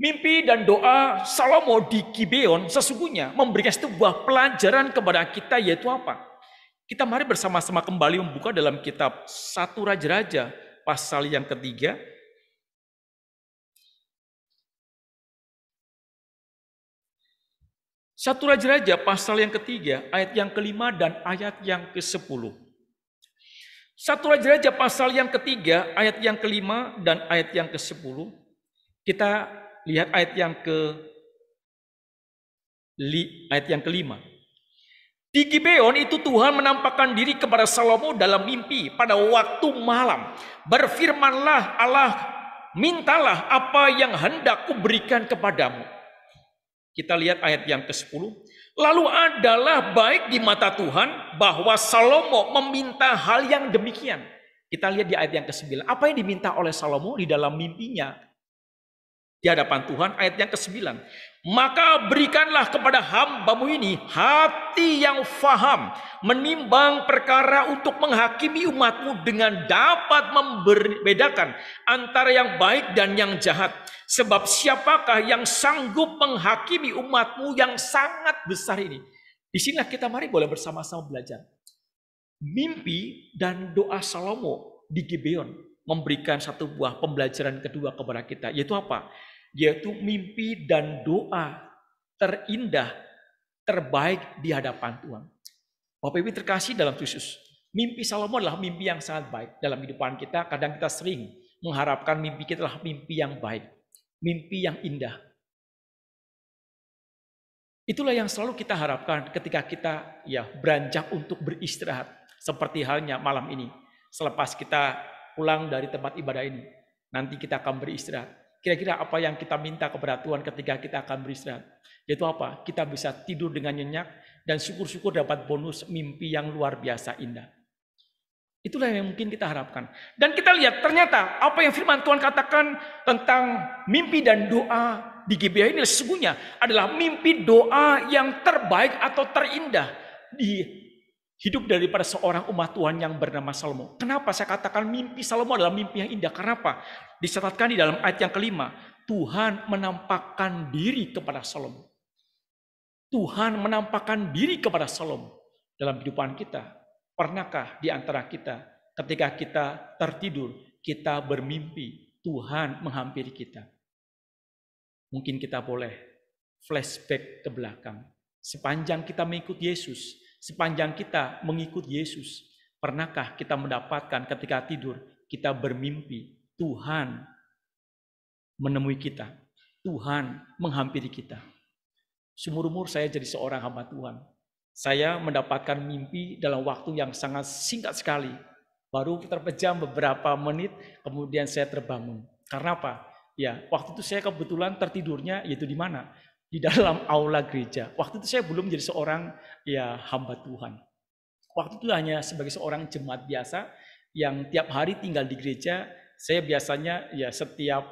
Mimpi dan doa Salomo di Gibeon sesungguhnya memberikan sebuah pelajaran kepada kita yaitu apa? Kita mari bersama-sama kembali membuka dalam kitab Satu Raja-Raja pasal yang ketiga Satu Raja-Raja pasal yang ketiga, ayat yang kelima dan ayat yang ke sepuluh. Satu Raja-Raja pasal yang ketiga, ayat yang kelima dan ayat yang ke sepuluh. Kita lihat ayat yang ke li, ayat yang kelima. Di Gibeon itu Tuhan menampakkan diri kepada Salomo dalam mimpi pada waktu malam. Berfirmanlah Allah, mintalah apa yang hendak kuberikan kepadamu. Kita lihat ayat yang ke-10. Lalu adalah baik di mata Tuhan bahwa Salomo meminta hal yang demikian. Kita lihat di ayat yang ke-9. Apa yang diminta oleh Salomo di dalam mimpinya di hadapan Tuhan ayat yang ke-9. Maka berikanlah kepada hambamu ini hati yang faham menimbang perkara untuk menghakimi umatmu dengan dapat membedakan antara yang baik dan yang jahat. Sebab siapakah yang sanggup menghakimi umatmu yang sangat besar ini? Di sinilah kita mari boleh bersama-sama belajar. Mimpi dan doa Salomo di Gibeon memberikan satu buah pembelajaran kedua kepada kita. Yaitu apa? yaitu mimpi dan doa terindah, terbaik di hadapan Tuhan. Bapak Ibu terkasih dalam Yesus, Mimpi Salomo adalah mimpi yang sangat baik dalam kehidupan kita. Kadang kita sering mengharapkan mimpi kita adalah mimpi yang baik, mimpi yang indah. Itulah yang selalu kita harapkan ketika kita ya beranjak untuk beristirahat seperti halnya malam ini. Selepas kita pulang dari tempat ibadah ini, nanti kita akan beristirahat. Kira-kira apa yang kita minta kepada Tuhan ketika kita akan beristirahat? Yaitu apa? Kita bisa tidur dengan nyenyak dan syukur-syukur dapat bonus mimpi yang luar biasa indah. Itulah yang mungkin kita harapkan. Dan kita lihat ternyata apa yang firman Tuhan katakan tentang mimpi dan doa di GBA ini sesungguhnya adalah mimpi doa yang terbaik atau terindah di hidup daripada seorang umat Tuhan yang bernama Salomo. Kenapa saya katakan mimpi Salomo adalah mimpi yang indah? Kenapa? Dicatatkan di dalam ayat yang kelima, Tuhan menampakkan diri kepada Salomo. Tuhan menampakkan diri kepada Salomo dalam kehidupan kita. Pernahkah di antara kita ketika kita tertidur, kita bermimpi Tuhan menghampiri kita? Mungkin kita boleh flashback ke belakang. Sepanjang kita mengikut Yesus, Sepanjang kita mengikut Yesus, pernahkah kita mendapatkan ketika tidur, kita bermimpi, Tuhan menemui kita, Tuhan menghampiri kita. Seumur umur saya jadi seorang hamba Tuhan. Saya mendapatkan mimpi dalam waktu yang sangat singkat sekali. Baru terpejam beberapa menit, kemudian saya terbangun. Karena apa? Ya, waktu itu saya kebetulan tertidurnya yaitu di mana? di dalam [LAUGHS] aula gereja. Waktu itu saya belum jadi seorang ya hamba Tuhan. Waktu itu hanya sebagai seorang jemaat biasa yang tiap hari tinggal di gereja. Saya biasanya ya setiap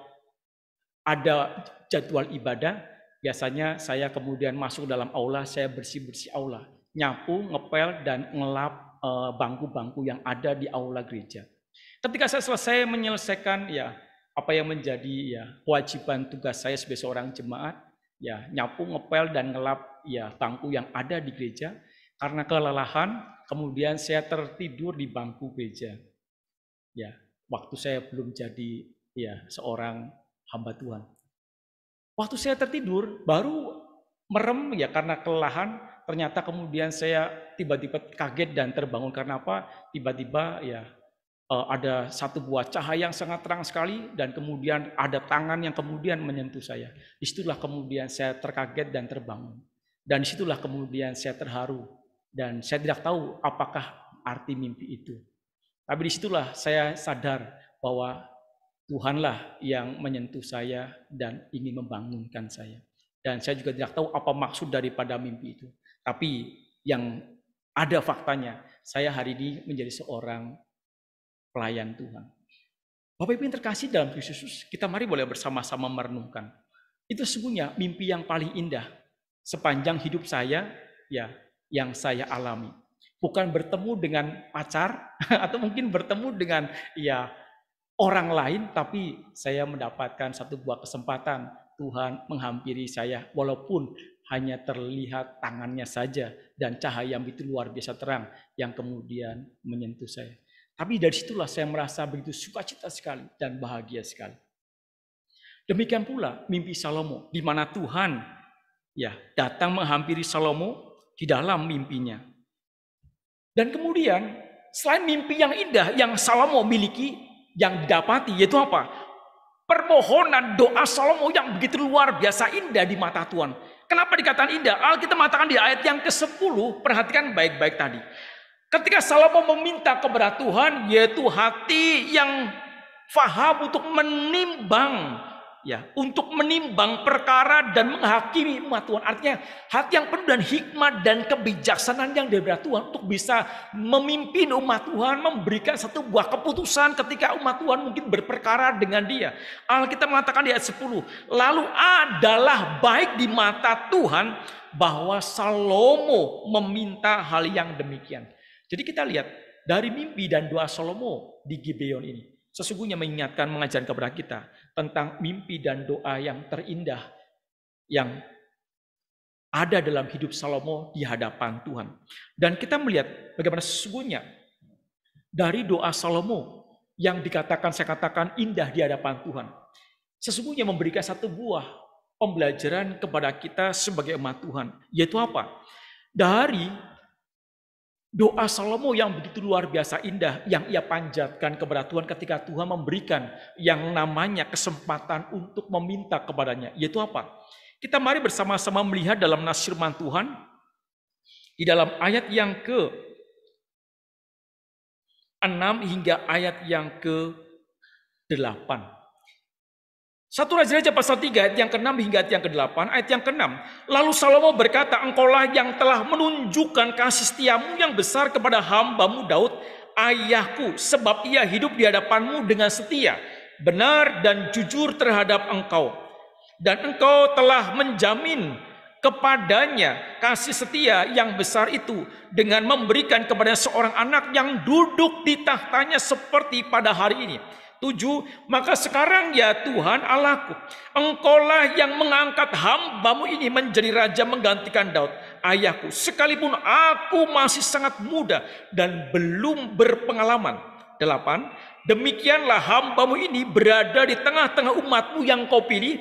ada jadwal ibadah, biasanya saya kemudian masuk dalam aula, saya bersih-bersih aula, nyapu, ngepel dan ngelap eh, bangku-bangku yang ada di aula gereja. Ketika saya selesai menyelesaikan ya apa yang menjadi ya kewajiban tugas saya sebagai seorang jemaat, ya nyapu, ngepel dan ngelap ya bangku yang ada di gereja karena kelelahan, kemudian saya tertidur di bangku gereja. Ya, waktu saya belum jadi ya seorang hamba Tuhan. Waktu saya tertidur baru merem ya karena kelelahan, ternyata kemudian saya tiba-tiba kaget dan terbangun karena apa? Tiba-tiba ya Eh, ada satu buah cahaya yang sangat terang sekali dan kemudian ada tangan yang kemudian menyentuh saya. Disitulah kemudian saya terkaget dan terbangun. Dan disitulah kemudian saya terharu dan saya tidak tahu apakah arti mimpi itu. Tapi disitulah saya sadar bahwa Tuhanlah yang menyentuh saya dan ingin membangunkan saya. Dan saya juga tidak tahu apa maksud daripada mimpi itu. Tapi yang ada faktanya, saya hari ini menjadi seorang pelayan Tuhan. Bapak Ibu yang terkasih dalam Kristus kita mari boleh bersama-sama merenungkan. Itu sesungguhnya mimpi yang paling indah sepanjang hidup saya ya yang saya alami. Bukan bertemu dengan pacar [LAUGHS] atau mungkin bertemu dengan ya orang lain tapi saya mendapatkan satu buah kesempatan Tuhan menghampiri saya walaupun hanya terlihat tangannya saja dan cahaya yang begitu luar biasa terang yang kemudian menyentuh saya. Tapi dari situlah saya merasa begitu sukacita sekali dan bahagia sekali. Demikian pula mimpi Salomo, di mana Tuhan ya datang menghampiri Salomo di dalam mimpinya. Dan kemudian selain mimpi yang indah yang Salomo miliki, yang didapati yaitu apa? Permohonan doa Salomo yang begitu luar biasa indah di mata Tuhan. Kenapa dikatakan indah? Alkitab mengatakan di ayat yang ke-10, perhatikan baik-baik tadi. Ketika Salomo meminta kepada Tuhan, yaitu hati yang faham untuk menimbang, ya, untuk menimbang perkara dan menghakimi umat Tuhan. Artinya hati yang penuh dan hikmat dan kebijaksanaan yang diberi Tuhan untuk bisa memimpin umat Tuhan, memberikan satu buah keputusan ketika umat Tuhan mungkin berperkara dengan dia. Alkitab mengatakan di ayat 10, lalu adalah baik di mata Tuhan bahwa Salomo meminta hal yang demikian. Jadi kita lihat dari mimpi dan doa Salomo di Gibeon ini sesungguhnya mengingatkan mengajarkan kepada kita tentang mimpi dan doa yang terindah yang ada dalam hidup Salomo di hadapan Tuhan. Dan kita melihat bagaimana sesungguhnya dari doa Salomo yang dikatakan saya katakan indah di hadapan Tuhan. Sesungguhnya memberikan satu buah pembelajaran kepada kita sebagai umat Tuhan. Yaitu apa? Dari Doa Salomo yang begitu luar biasa indah yang ia panjatkan kepada Tuhan ketika Tuhan memberikan yang namanya kesempatan untuk meminta kepadanya. Yaitu apa? Kita mari bersama-sama melihat dalam nasirman Tuhan di dalam ayat yang ke 6 hingga ayat yang ke 8. Satu Raja-Raja pasal 3 ayat yang ke-6 hingga ayat yang ke-8, ayat yang ke-6. Lalu Salomo berkata, engkaulah yang telah menunjukkan kasih setiamu yang besar kepada hambamu Daud, ayahku, sebab ia hidup di hadapanmu dengan setia, benar dan jujur terhadap engkau. Dan engkau telah menjamin kepadanya kasih setia yang besar itu dengan memberikan kepada seorang anak yang duduk di tahtanya seperti pada hari ini Tujuh, maka sekarang ya Tuhan Allahku, engkaulah yang mengangkat hambamu ini menjadi raja menggantikan Daud, ayahku. Sekalipun aku masih sangat muda dan belum berpengalaman. Delapan, demikianlah hambamu ini berada di tengah-tengah umatmu yang kau pilih,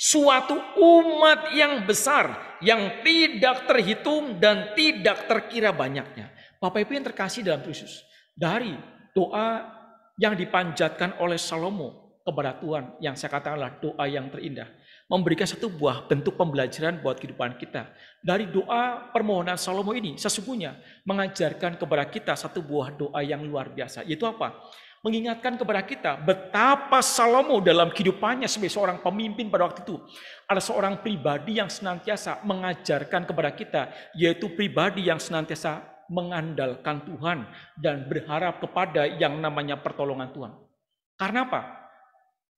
suatu umat yang besar, yang tidak terhitung dan tidak terkira banyaknya. Bapak Ibu yang terkasih dalam Kristus, dari doa yang dipanjatkan oleh Salomo kepada Tuhan yang saya katakanlah doa yang terindah memberikan satu buah bentuk pembelajaran buat kehidupan kita. Dari doa permohonan Salomo ini sesungguhnya mengajarkan kepada kita satu buah doa yang luar biasa. Yaitu apa? Mengingatkan kepada kita betapa Salomo dalam kehidupannya sebagai seorang pemimpin pada waktu itu ada seorang pribadi yang senantiasa mengajarkan kepada kita yaitu pribadi yang senantiasa mengandalkan Tuhan dan berharap kepada yang namanya pertolongan Tuhan. Karena apa?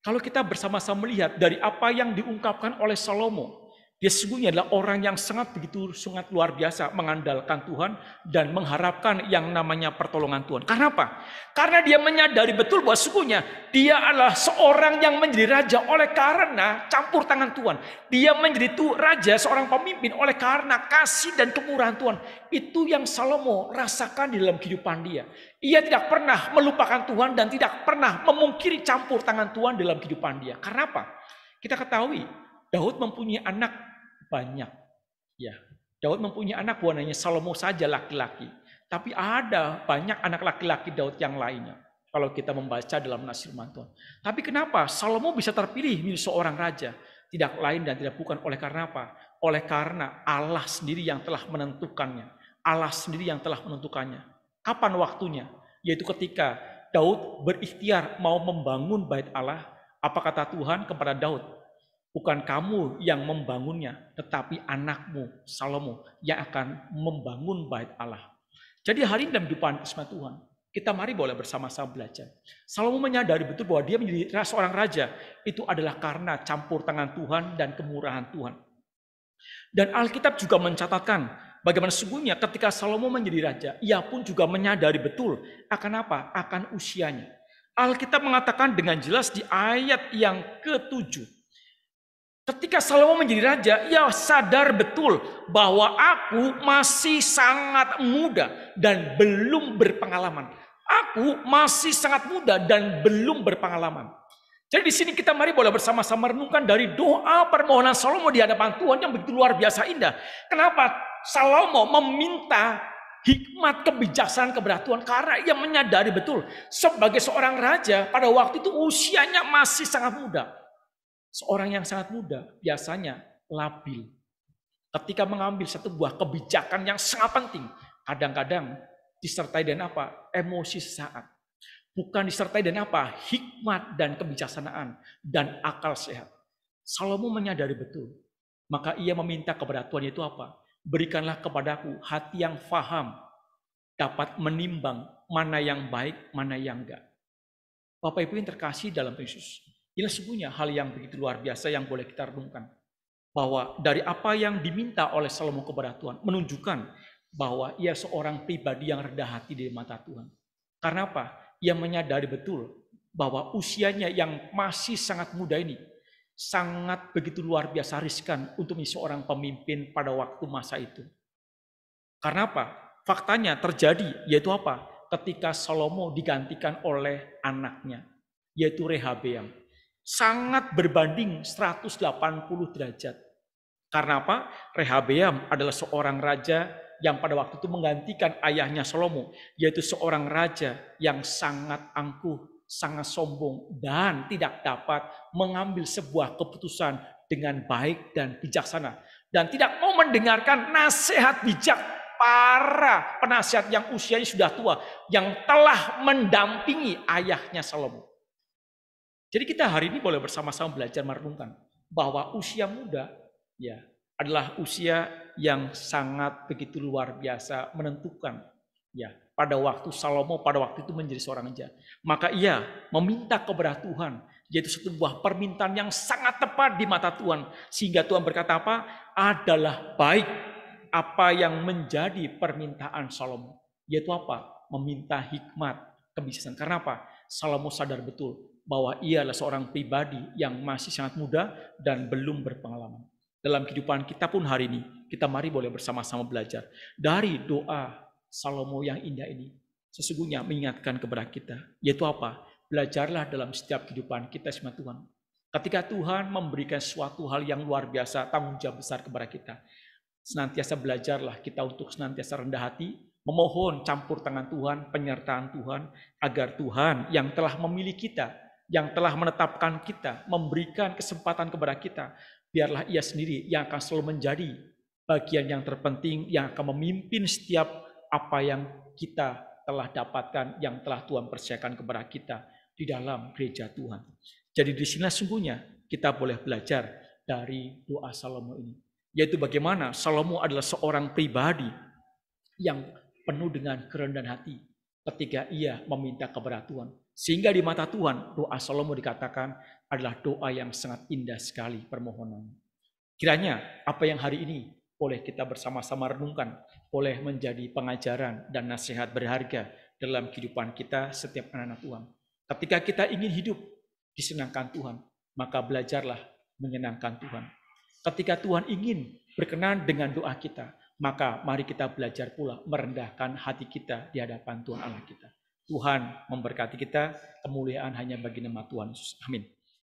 Kalau kita bersama-sama melihat dari apa yang diungkapkan oleh Salomo, dia sesungguhnya adalah orang yang sangat begitu sangat luar biasa mengandalkan Tuhan dan mengharapkan yang namanya pertolongan Tuhan. Karena apa? Karena dia menyadari betul bahwa sesungguhnya dia adalah seorang yang menjadi raja oleh karena campur tangan Tuhan. Dia menjadi tu raja seorang pemimpin oleh karena kasih dan kemurahan Tuhan. Itu yang Salomo rasakan di dalam kehidupan dia. Ia tidak pernah melupakan Tuhan dan tidak pernah memungkiri campur tangan Tuhan dalam kehidupan dia. Karena apa? Kita ketahui Daud mempunyai anak banyak. Ya, Daud mempunyai anak buahnya Salomo saja laki-laki, tapi ada banyak anak laki-laki Daud yang lainnya. Kalau kita membaca dalam Nasir Mantuan. Tapi kenapa Salomo bisa terpilih menjadi seorang raja? Tidak lain dan tidak bukan oleh karena apa? Oleh karena Allah sendiri yang telah menentukannya. Allah sendiri yang telah menentukannya. Kapan waktunya? Yaitu ketika Daud berikhtiar mau membangun bait Allah, apa kata Tuhan kepada Daud? Bukan kamu yang membangunnya, tetapi anakmu, Salomo, yang akan membangun bait Allah. Jadi hari ini dalam kehidupan Isma Tuhan, kita mari boleh bersama-sama belajar. Salomo menyadari betul bahwa dia menjadi seorang raja, itu adalah karena campur tangan Tuhan dan kemurahan Tuhan. Dan Alkitab juga mencatatkan bagaimana sungguhnya ketika Salomo menjadi raja, ia pun juga menyadari betul akan apa? Akan usianya. Alkitab mengatakan dengan jelas di ayat yang ketujuh Ketika Salomo menjadi raja, ia sadar betul bahwa aku masih sangat muda dan belum berpengalaman. Aku masih sangat muda dan belum berpengalaman. Jadi di sini kita mari boleh bersama-sama renungkan dari doa permohonan Salomo di hadapan Tuhan yang begitu luar biasa indah. Kenapa Salomo meminta hikmat kebijaksanaan kepada Tuhan karena ia menyadari betul sebagai seorang raja pada waktu itu usianya masih sangat muda. Seorang yang sangat muda biasanya labil. Ketika mengambil satu buah kebijakan yang sangat penting, kadang-kadang disertai dengan apa? Emosi sesaat. Bukan disertai dengan apa? Hikmat dan kebijaksanaan dan akal sehat. Salomo menyadari betul. Maka ia meminta kepada Tuhan itu apa? Berikanlah kepadaku hati yang faham, dapat menimbang mana yang baik, mana yang enggak. Bapak Ibu yang terkasih dalam Yesus, ini sungguhnya hal yang begitu luar biasa yang boleh kita renungkan. Bahwa dari apa yang diminta oleh Salomo kepada Tuhan menunjukkan bahwa ia seorang pribadi yang rendah hati di mata Tuhan. Karena apa? Ia menyadari betul bahwa usianya yang masih sangat muda ini sangat begitu luar biasa riskan untuk menjadi seorang pemimpin pada waktu masa itu. Karena apa? Faktanya terjadi, yaitu apa? Ketika Salomo digantikan oleh anaknya, yaitu Rehabeam sangat berbanding 180 derajat. Karena apa? Rehabeam adalah seorang raja yang pada waktu itu menggantikan ayahnya Salomo, yaitu seorang raja yang sangat angkuh, sangat sombong, dan tidak dapat mengambil sebuah keputusan dengan baik dan bijaksana. Dan tidak mau mendengarkan nasihat bijak para penasihat yang usianya sudah tua, yang telah mendampingi ayahnya Salomo. Jadi kita hari ini boleh bersama-sama belajar merenungkan bahwa usia muda ya adalah usia yang sangat begitu luar biasa menentukan ya pada waktu Salomo pada waktu itu menjadi seorang raja. Maka ia meminta kepada Tuhan yaitu sebuah permintaan yang sangat tepat di mata Tuhan sehingga Tuhan berkata apa? adalah baik apa yang menjadi permintaan Salomo yaitu apa? meminta hikmat kebijaksanaan. Karena apa? Salomo sadar betul bahwa ia adalah seorang pribadi yang masih sangat muda dan belum berpengalaman. Dalam kehidupan kita pun hari ini, kita mari boleh bersama-sama belajar dari doa Salomo yang indah ini. Sesungguhnya mengingatkan kepada kita, yaitu apa? Belajarlah dalam setiap kehidupan kita sama Tuhan. Ketika Tuhan memberikan suatu hal yang luar biasa, tanggung jawab besar kepada kita. Senantiasa belajarlah kita untuk senantiasa rendah hati, memohon campur tangan Tuhan, penyertaan Tuhan, agar Tuhan yang telah memilih kita yang telah menetapkan kita, memberikan kesempatan kepada kita, biarlah ia sendiri yang akan selalu menjadi bagian yang terpenting yang akan memimpin setiap apa yang kita telah dapatkan, yang telah Tuhan percayakan kepada kita di dalam gereja Tuhan. Jadi di sini sungguhnya kita boleh belajar dari doa Salomo ini. Yaitu bagaimana Salomo adalah seorang pribadi yang penuh dengan kerendahan hati ketika ia meminta kepada Tuhan. Sehingga di mata Tuhan doa Salomo dikatakan adalah doa yang sangat indah sekali permohonan. Kiranya apa yang hari ini boleh kita bersama-sama renungkan, boleh menjadi pengajaran dan nasihat berharga dalam kehidupan kita setiap anak-anak Tuhan. Ketika kita ingin hidup disenangkan Tuhan, maka belajarlah menyenangkan Tuhan. Ketika Tuhan ingin berkenan dengan doa kita, maka mari kita belajar pula merendahkan hati kita di hadapan Tuhan Allah kita. Tuhan memberkati kita, kemuliaan hanya bagi nama Tuhan Amin.